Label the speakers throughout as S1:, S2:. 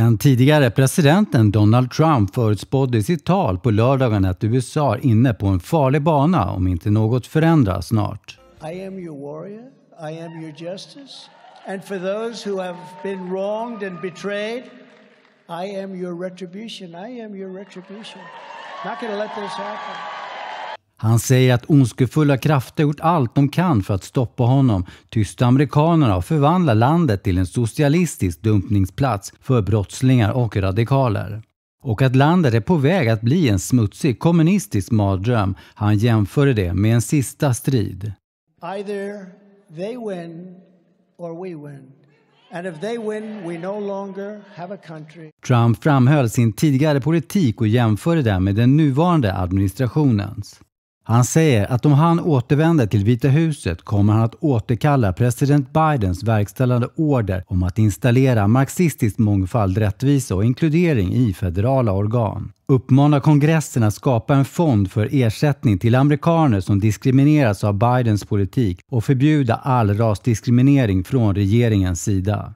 S1: Den tidigare presidenten Donald Trump förutspådde i sitt tal på lördagen att USA är inne på en farlig bana om inte något förändras snart. I am your warrior, I am your justice. And for those who have been wronged and betrayed, I am your retribution, I am your retribution. Not gonna let this happen. Han säger att ondskefulla krafter gjort allt de kan för att stoppa honom, tysta amerikanerna och förvandla landet till en socialistisk dumpningsplats för brottslingar och radikaler. Och att landet är på väg att bli en smutsig kommunistisk mardröm. Han jämförde det med en sista strid. Either they win or we win. And if they win, we no longer have a country. Trump framhöll sin tidigare politik och jämförde den med den nuvarande administrationens. Han säger att om han återvänder till Vita huset kommer han att återkalla president Bidens verkställande order om att installera marxistisk mångfald, rättvisa och inkludering i federala organ. Uppmana kongressen att skapa en fond för ersättning till amerikaner som diskrimineras av Bidens politik och förbjuda all rasdiskriminering från regeringens sida.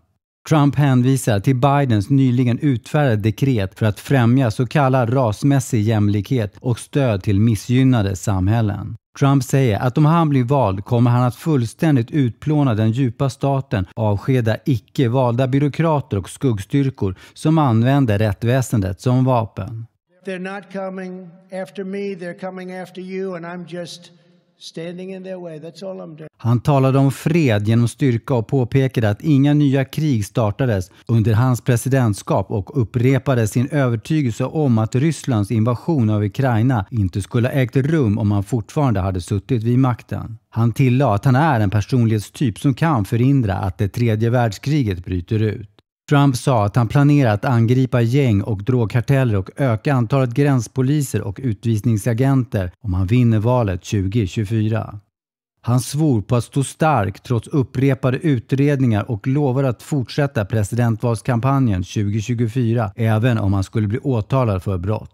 S1: Trump hänvisar till Bidens nyligen utfärdade dekret för att främja så kallad rasmässig jämlikhet och stöd till missgynnade samhällen. Trump säger att om han blir vald kommer han att fullständigt utplåna den djupa staten, avskeda icke valda byråkrater och skuggstyrkor som använder rättväsendet som vapen. They're not coming after me, they're coming after you and I'm just standing in their way. That's all I'm doing. Han talade om fred genom styrka och påpekade att inga nya krig startades under hans presidentskap och upprepade sin övertygelse om att Rysslands invasion av Ukraina inte skulle ha ägt rum om han fortfarande hade suttit vid makten. Han tillade att han är en personlighetstyp som kan förhindra att det tredje världskriget bryter ut. Trump sa att han planerar att angripa gäng och drogkarteller och öka antalet gränspoliser och utvisningsagenter om han vinner valet 2024. Han svor på att stå stark trots upprepade utredningar och lovade att fortsätta presidentvalskampanjen 2024 även om han skulle bli åtalad för brott.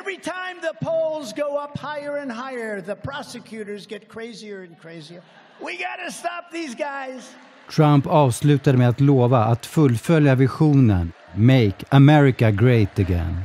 S1: Every time the polls go up higher and higher, the prosecutors get crazier and crazier. We gotta stop these guys! Trump avslutade med att lova att fullfölja visionen “Make America Great Again”.